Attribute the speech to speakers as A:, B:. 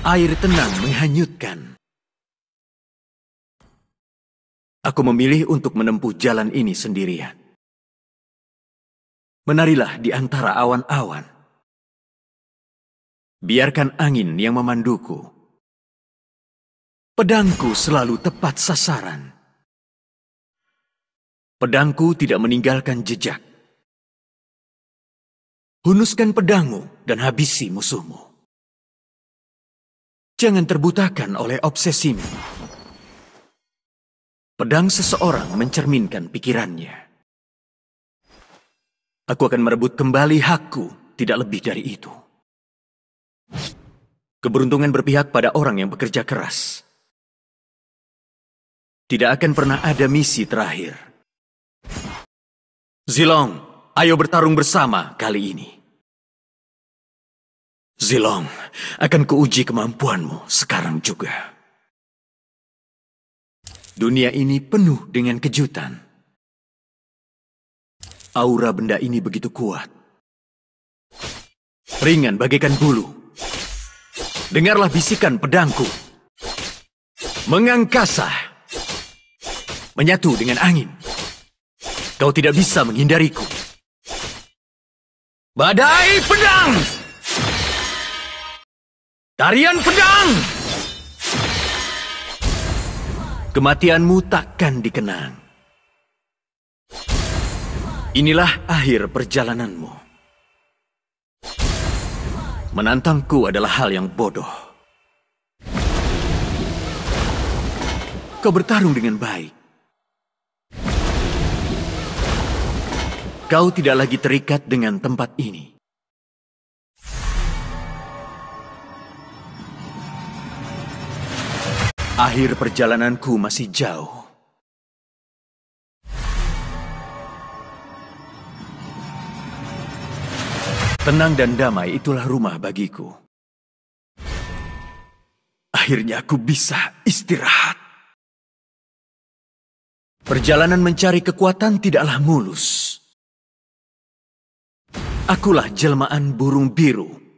A: Air tenang menghanyutkan. Aku memilih untuk menempuh jalan ini sendirian. Menarilah di antara awan-awan. Biarkan angin yang memanduku. Pedangku selalu tepat sasaran. Pedangku tidak meninggalkan jejak. Hunuskan pedangmu dan habisi musuhmu. Jangan terbutakan oleh obsesimu. Pedang seseorang mencerminkan pikirannya. Aku akan merebut kembali hakku, tidak lebih dari itu. Keberuntungan berpihak pada orang yang bekerja keras. Tidak akan pernah ada misi terakhir. Zilong, ayo bertarung bersama kali ini. Zilong, akan kuuji kemampuanmu sekarang juga. Dunia ini penuh dengan kejutan. Aura benda ini begitu kuat. Ringan bagaikan bulu.
B: Dengarlah bisikan pedangku. Mengangkasa. Menyatu dengan angin. Kau tidak bisa menghindariku.
A: Badai pedang! Tarian pedang!
B: Kematianmu takkan dikenang. Inilah akhir perjalananmu. Menantangku adalah hal yang bodoh. Kau bertarung dengan baik. Kau tidak lagi terikat dengan tempat ini. Akhir perjalananku masih jauh. Tenang dan damai itulah rumah bagiku.
A: Akhirnya aku bisa istirahat. Perjalanan mencari kekuatan tidaklah mulus. Akulah jelmaan burung biru